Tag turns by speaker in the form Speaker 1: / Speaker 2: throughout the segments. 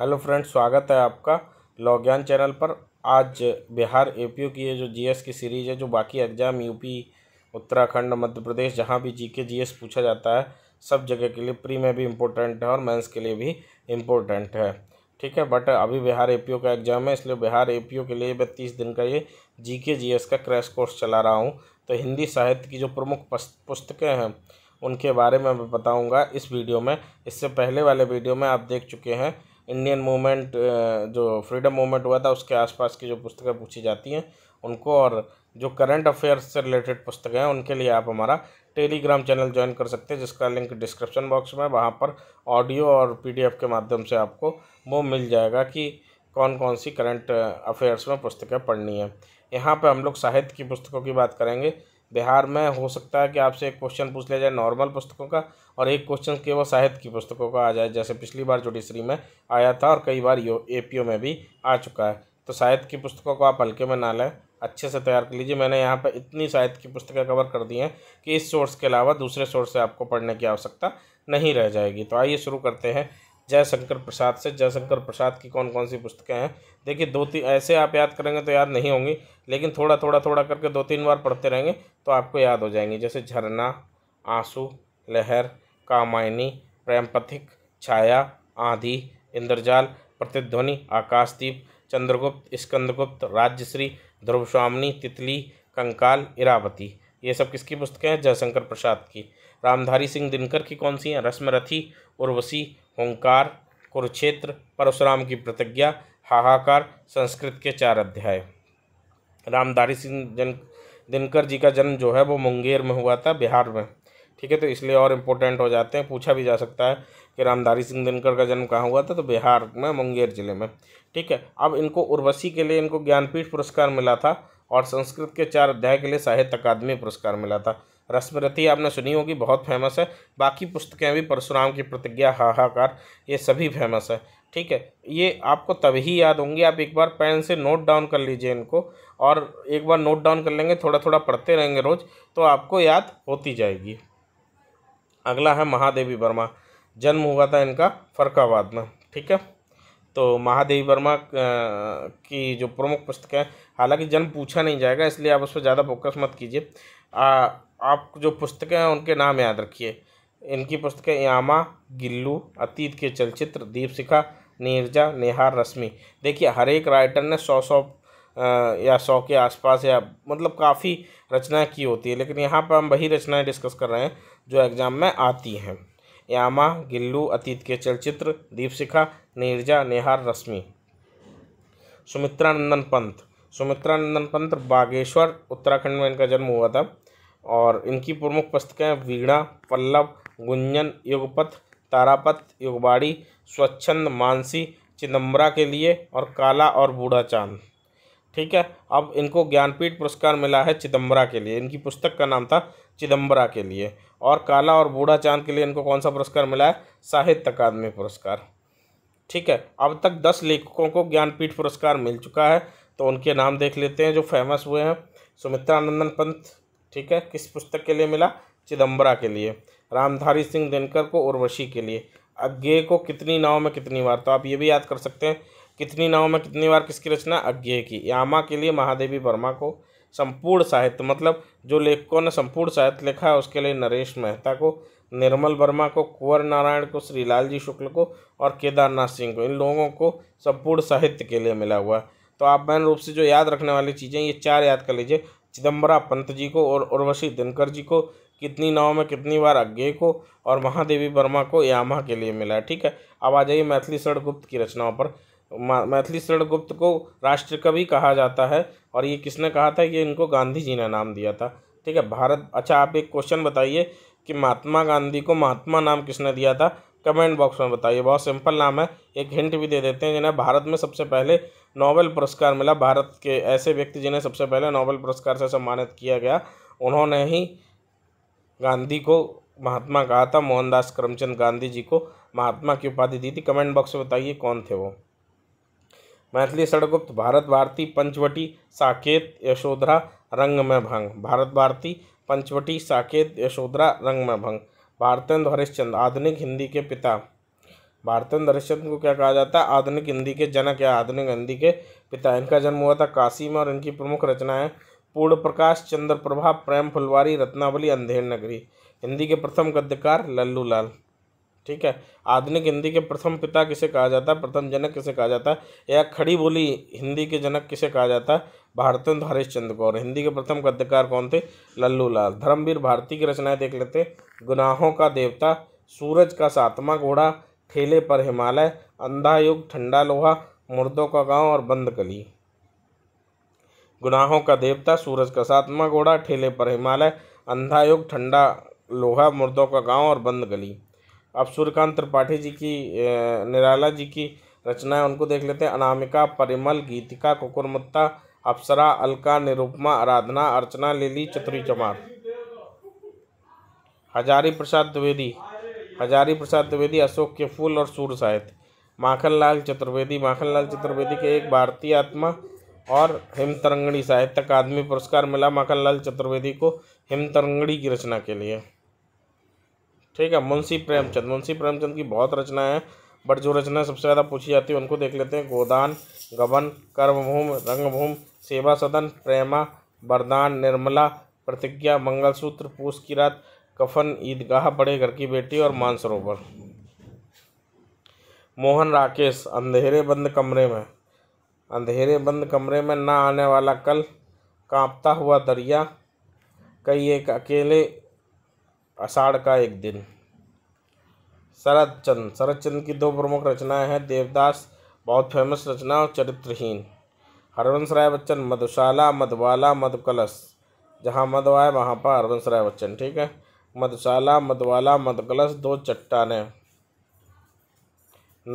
Speaker 1: hello friends स्वागत है आपका लॉज्ञान चैनल पर आज बिहार एपीयू की ये जो जीएस की सीरीज़ है जो बाकी एग्ज़ाम यूपी उत्तराखंड मध्य प्रदेश जहाँ भी जीके जीएस पूछा जाता है सब जगह के लिए प्री में भी इम्पोर्टेंट है और मेंस के लिए भी इम्पोर्टेंट है ठीक है बट अभी बिहार ए का एग्ज़ाम है इसलिए बिहार ए के लिए मैं तीस दिन का ये जी के का क्रैश कोर्स चला रहा हूँ तो हिंदी साहित्य की जो प्रमुख पुस्तकें हैं उनके बारे में मैं बताऊँगा इस वीडियो में इससे पहले वाले वीडियो में आप देख चुके हैं इंडियन मूवमेंट uh, जो फ्रीडम मूवमेंट हुआ था उसके आसपास की जो पुस्तकें पूछी जाती हैं उनको और जो करंट अफेयर्स से रिलेटेड पुस्तकें हैं उनके लिए आप हमारा टेलीग्राम चैनल ज्वाइन कर सकते हैं जिसका लिंक डिस्क्रिप्शन बॉक्स में वहाँ पर ऑडियो और पी के माध्यम से आपको वो मिल जाएगा कि कौन कौन सी करंट अफेयर्स uh, में पुस्तकें पढ़नी है यहाँ पर हम लोग साहित्य की पुस्तकों की बात करेंगे बिहार में हो सकता है कि आपसे एक क्वेश्चन पूछ लिया जाए नॉर्मल पुस्तकों का और एक क्वेश्चन केवल साहित्य की पुस्तकों का आ जाए जैसे पिछली बार जुडिशरी में आया था और कई बार यो ए में भी आ चुका है तो साहित्य की पुस्तकों को आप हल्के में ना लें अच्छे से तैयार कर लीजिए मैंने यहाँ पर इतनी साहित्य की पुस्तकें कवर कर दी हैं कि इस सोर्स के अलावा दूसरे सोर्स से आपको पढ़ने की आवश्यकता नहीं रह जाएगी तो आइए शुरू करते हैं जयशंकर प्रसाद से जयशंकर प्रसाद की कौन कौन सी पुस्तकें हैं देखिए दो तीन ऐसे आप याद करेंगे तो याद नहीं होंगी लेकिन थोड़ा थोड़ा थोड़ा करके दो तीन बार पढ़ते रहेंगे तो आपको याद हो जाएंगी जैसे झरना आंसू लहर कामायनी प्रेमपथिक छाया आंधी इंद्रजाल प्रतिध्वनि आकाशदीप चंद्रगुप्त स्कंदगुप्त राज्यश्री ध्रुवस्वामी तितली कंकाल इरावती ये सब किसकी पुस्तकें हैं जयशंकर प्रसाद की रामधारी सिंह दिनकर की कौन सी हैं रश्मरथी उर्वशी ओंकार कुरुक्षेत्र परशुराम की प्रतिज्ञा हाहाकार संस्कृत के चार अध्याय रामधारी सिंह जन दिनकर जी का जन्म जो है वो मुंगेर में हुआ था बिहार में ठीक है तो इसलिए और इम्पोर्टेंट हो जाते हैं पूछा भी जा सकता है कि रामधारी सिंह दिनकर का जन्म कहाँ हुआ था तो बिहार में मुंगेर ज़िले में ठीक है अब इनको उर्वशी के लिए इनको ज्ञानपीठ पुरस्कार मिला था और संस्कृत के चार अध्याय के लिए साहित्य अकादमी पुरस्कार मिला था रश्मरथी आपने सुनी होगी बहुत फेमस है बाकी पुस्तकें भी परशुराम की प्रतिज्ञा हाहाकार ये सभी फेमस है ठीक है ये आपको तभी याद होंगी आप एक बार पेन से नोट डाउन कर लीजिए इनको और एक बार नोट डाउन कर लेंगे थोड़ा थोड़ा पढ़ते रहेंगे रोज़ तो आपको याद होती जाएगी अगला है महादेवी वर्मा जन्म हुआ था इनका फरकाबाद में ठीक है तो महादेवी वर्मा की जो प्रमुख पुस्तक है हालांकि जन्म पूछा नहीं जाएगा इसलिए आप उस पर ज़्यादा फोकस मत कीजिए आप जो पुस्तकें हैं उनके नाम याद रखिए इनकी पुस्तकें यामा गिल्लू अतीत के चलचित्र दीपशिखा नीरजा नेहार रश्मि देखिए हर एक राइटर ने सौ सौ या सौ के आसपास या मतलब काफ़ी रचनाएं की होती है लेकिन यहाँ पर हम वही रचनाएं डिस्कस कर रहे हैं जो एग्ज़ाम में आती हैं यामा गिल्लू अतीत के चलचित्र दीपशिखा नीरजा नेहार रश्मि सुमित्रा नंदन पंत सुमित्रा नंदन पंत बागेश्वर उत्तराखंड में इनका जन्म हुआ था और इनकी प्रमुख पुस्तकें वीणा पल्लव गुंजन युगपथ तारापथ युगबाड़ी स्वच्छंद मानसी चिदम्बरा के लिए और काला और बूढ़ा चांद ठीक है अब इनको ज्ञानपीठ पुरस्कार मिला है चिदम्बरा के लिए इनकी पुस्तक का नाम था चिदम्बरा के लिए और काला और बूढ़ा चांद के लिए इनको कौन सा पुरस्कार मिला है साहित्य अकादमी पुरस्कार ठीक है अब तक दस लेखकों को ज्ञानपीठ पुरस्कार मिल चुका है तो उनके नाम देख लेते हैं जो फेमस हुए हैं सुमित्रानंदन पंत ठीक है किस पुस्तक के लिए मिला चिदम्बरा के लिए रामधारी सिंह दिनकर को उर्वशी के लिए अज्ञे को कितनी नाव में कितनी बार तो आप ये भी याद कर सकते हैं कितनी नाव में कितनी बार किसकी रचना अज्ञे की यामा के लिए महादेवी वर्मा को संपूर्ण साहित्य मतलब जो लेखकों ने संपूर्ण साहित्य लिखा है उसके लिए नरेश मेहता को निर्मल वर्मा को कुंवर नारायण को श्रीलाल जी शुक्ल को और केदारनाथ सिंह को इन लोगों को संपूर्ण साहित्य के लिए मिला हुआ है तो आप मैन रूप से जो याद रखने वाली चीज़ें ये चार याद कर लीजिए चिदम्बरा पंत जी को और उर्वशी दिनकर जी को कितनी नाव में कितनी बार अज्ञे को और महादेवी वर्मा को यामा के लिए मिला है ठीक है अब आ जाइए मैथिली शरण गुप्त की रचनाओं पर मैथिली शरण गुप्त को राष्ट्र कवि कहा जाता है और ये किसने कहा था ये इनको गांधी जी ने नाम दिया था ठीक है भारत अच्छा आप एक क्वेश्चन बताइए कि महात्मा गांधी को महात्मा नाम किसने दिया था कमेंट बॉक्स में बताइए बहुत सिंपल नाम है एक हिंट भी दे देते हैं जिन्हें भारत में सबसे पहले नोबेल पुरस्कार मिला भारत के ऐसे व्यक्ति जिन्हें सबसे पहले नोबेल पुरस्कार से सम्मानित किया गया उन्होंने ही गांधी को महात्मा कहा था मोहनदास करमचंद गांधी जी को महात्मा की उपाधि दी थी कमेंट बॉक्स में बताइए कौन थे वो मैथिली षडगुप्त भारत भारती पंचवटी साकेत यशोधरा रंग में भंग भारत भारती पंचवटी साकेत यशोधरा रंग में भंग भारतेंद्र हरिश्चंद्र आधुनिक हिंदी के पिता भारतेंद्र हरिश्चंद्र को क्या कहा जाता है आधुनिक हिंदी के जनक या आधुनिक हिंदी के पिता इनका जन्म हुआ था काशी में और इनकी प्रमुख रचनाएं पूर्ण प्रकाश चंद्र प्रभा प्रेम फुलवारी रत्नावली अंधेर नगरी हिंदी के प्रथम गद्यकार लल्लू लाल ठीक है आधुनिक हिंदी के प्रथम पिता किसे कहा जाता है प्रथम जनक किसे कहा जाता है या खड़ी बोली हिंदी के जनक किसे कहा जाता है भारतेंद्र हरिश्चंद्र को और हिंदी के प्रथम गद्यकार कौन थे लल्लू लाल धर्मवीर भारती की रचनाएं देख लेते हैं गुनाहों का देवता सूरज का सातवां घोड़ा ठेले पर हिमालय अंधा युग ठंडा लोहा मुर्दों का गाँव और बंद कली गुनाहों का देवता सूरज का सातवा घोड़ा ठेले पर हिमालय अंधा युग ठंडा लोहा मुर्दों का गाँव और बंद गली अब सूर्यकांत त्रिपाठी जी की निराला जी की है उनको देख लेते हैं अनामिका परिमल गीतिका कुकुरमत्ता अप्सरा अलका निरुपमा आराधना अर्चना लिली चतुरी चमार हजारी प्रसाद द्विवेदी हजारी प्रसाद द्विवेदी अशोक के फूल और सूर साहित्य माखनलाल चतुर्वेदी माखनलाल चतुर्वेदी के एक भारतीय आत्मा और हिमतरंगड़ी साहित्य अकादमी पुरस्कार मिला माखनलाल चतुर्वेदी को हिमतरंगड़ी की रचना के लिए ठीक है मुंशी प्रेमचंद मुंशी प्रेमचंद की बहुत रचना है बट जो रचना सबसे ज़्यादा पूछी जाती है उनको देख लेते हैं गोदान गबन कर्मभूम रंगभूम सेवा सदन प्रेमा वरदान निर्मला प्रतिज्ञा मंगलसूत्र पूस की रात कफन ईदगाह बड़े घर की बेटी और मानसरोवर मोहन राकेश अंधेरे बंद कमरे में अंधेरे बंद कमरे में ना आने वाला कल कांपता हुआ दरिया कई एक अकेले आषाढ़ का एक दिन शरद चंद शरद चंद की दो प्रमुख रचनाएं हैं देवदास बहुत फेमस रचना और चरित्रहीन हरवंश राय बच्चन मधुशाला मधुबाला मधुकलश जहाँ मधु आए वहाँ पर हरवंश राय बच्चन ठीक है मधुशाला मधुबाला मधुकलश दो चट्टाने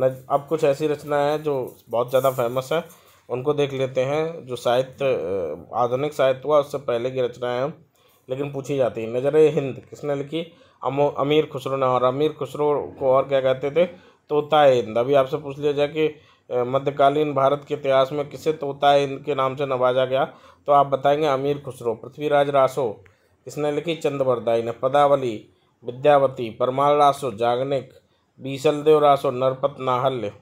Speaker 1: अब कुछ ऐसी रचनाएं हैं जो बहुत ज़्यादा फेमस है उनको देख लेते हैं जो साहित्य आधुनिक साहित्य हुआ उससे पहले की रचनाएं हैं लेकिन पूछी जाती है नजर हिंद किसने लिखी अमो अमीर खुसरो ने और अमीर खुसरो को और क्या कहते थे तोता हिंद अभी आपसे पूछ लिया जाए कि मध्यकालीन भारत के इतिहास में किसे तोता हिंद के नाम से नवाजा गया तो आप बताएंगे अमीर खुसरो पृथ्वीराज रासो किसने लिखी चंद्रवरदाई ने पदावली विद्यावती परमाल रासो जागनिक बीसलदेव रासो नरपत नाहल्य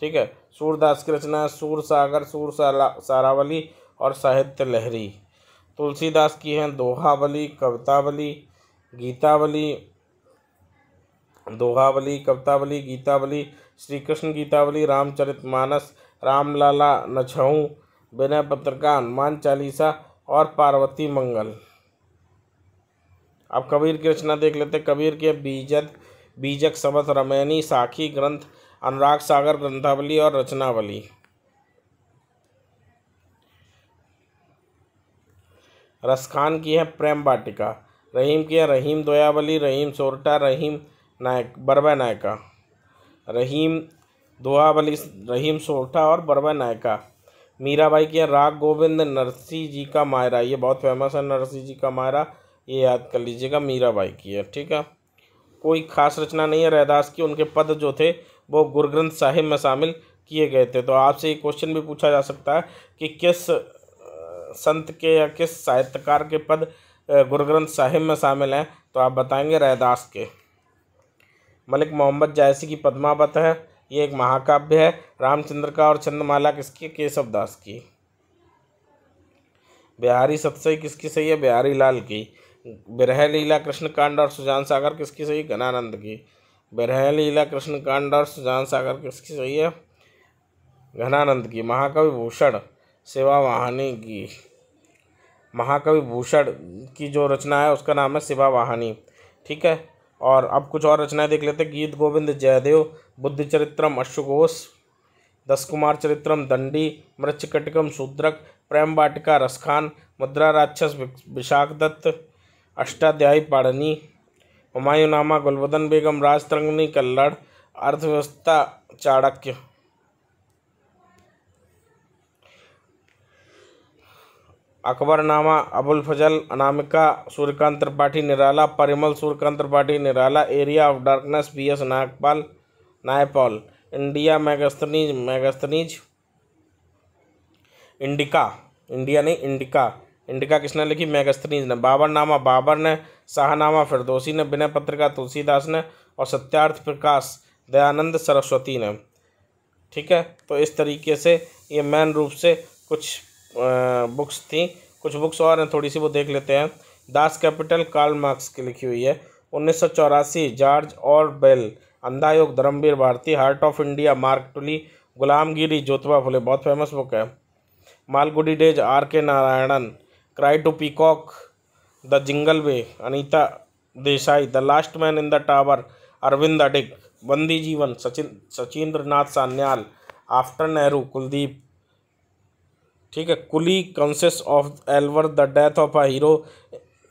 Speaker 1: ठीक है सूरदास की रचना सूर सागर सूर सारावली और साहित्य लहरी तुलसीदास की हैं दोहावली कवितावली गीतावली दोहावली कवितावली गीतावली श्री कृष्ण गीतावली रामचरित मानस रामलाला नछऊ विनय पत्रिका हनुमान चालीसा और पार्वती मंगल अब कबीर की रचना देख लेते कबीर के बीजद बीजक सबत रमैनी साखी ग्रंथ अनुराग सागर ग्रंथावली और रचनावली रसखान की है प्रेम वाटिका रहीम की है रहीम दोयावली रहीम सोरटा रहीम नायक बरबा नायका रहीम दोयावली रहीम सोरठा और बरबा नायका मीराबाई की है राग गोविंद नरसी जी का मायरा ये बहुत फेमस है नरसी जी का मायरा ये याद कर लीजिएगा मीराबाई की है ठीक है कोई खास रचना नहीं है रहदास की उनके पद जो थे वो गुरु ग्रंथ साहिब में शामिल किए गए थे तो आपसे ये क्वेश्चन भी पूछा जा सकता है कि किस संत के या किस साहित्यकार के पद गुरु ग्रंथ साहिब में शामिल हैं तो आप बताएंगे रैदास के मलिक मोहम्मद जायसी की पद्मावत है ये एक महाकाव्य है रामचंद्र का और चंद्रमाला किसकी केशव दास की बिहारी सत्सई किसकी सही है बिहारी लाल की बिरह लीला कृष्ण कांड और सुजान सागर किसकी सही घनानंद की बिरह लीला कृष्ण कांड और सुजान सागर किसकी सही है घनानंद की महाकवि भूषण सेवा वाहनी की महाकवि भूषण की जो रचना है उसका नाम है सेवा वाहनी ठीक है और अब कुछ और रचनाएं देख लेते हैं गीत गोविंद जयदेव बुद्ध चरित्रम अश्वघोष दस कुमार चरित्रम दंडी मृच्छकटिकम शूद्रक प्रेम वाटिका रसखान मुद्रा राक्षस विशाख दत्त अष्टाध्यायी पाड़नी हुमायूनामा गुलवदन बेगम राजतरंगनी कल्लड़ अर्थव्यवस्था Chanakya Akbarnama Abul Fazal Anamika Suryakant Tripathi Nirala Parimal Suryakant Tripathi Nirala area of darkness B S Nagpal Naipaul India Megasthenes Megasthenes Indica India नहीं इंडिका इंडिका किसने लिखी मैगस्तनीज ने बाबर नामा बाबर ने शाहनामा फिरदोसी ने बिना पत्रिका तुलसीदास ने और सत्यार्थ प्रकाश दयानंद सरस्वती ने ठीक है तो इस तरीके से ये मेन रूप से कुछ बुक्स थी कुछ बुक्स और हैं थोड़ी सी वो देख लेते हैं दास कैपिटल कार्ल मार्क्स की लिखी हुई है उन्नीस जॉर्ज और बेल Andha Yug Dharmveer Bharati heart of India Mark Tully Gulamgiri Jyotiba फुले बहुत फेमस बुक है Malgudi days R K Narayanan cry to peacock the jingle way Anita Desai the last man in the tower Aravind Adiga Bandi Jeevan Sachin Sachindra Nath Sanyal after Nehru Kuldip ठीक है Coolie confess of a lover the death of a hero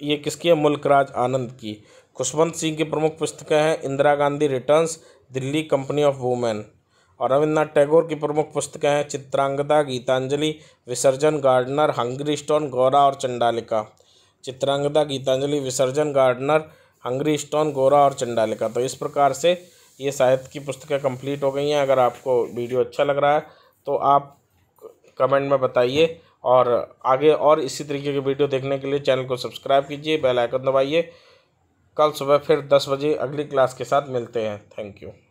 Speaker 1: ये किसकी है मुल्कराज आनंद की खुशवंत सिंह की प्रमुख पुस्तकें हैं Indira Gandhi returns Delhi company of women और रविन्द्रनाथ टैगोर की प्रमुख पुस्तकें हैं चित्रांगदा गीतांजलि विसर्जन गार्डनर हंगरी स्टोन गौरा और चंडालिका चित्रांगदा गीतांजलि विसर्जन गार्डनर हंगरी स्टोन गौरा और चंडालिका तो इस प्रकार से ये साहित्य की पुस्तकें कंप्लीट हो गई हैं अगर आपको वीडियो अच्छा लग रहा है तो आप कमेंट में बताइए और आगे और इसी तरीके की वीडियो देखने के लिए चैनल को सब्सक्राइब कीजिए बेल आइकन दबाइए कल सुबह फिर दस बजे अगली क्लास के साथ मिलते हैं थैंक यू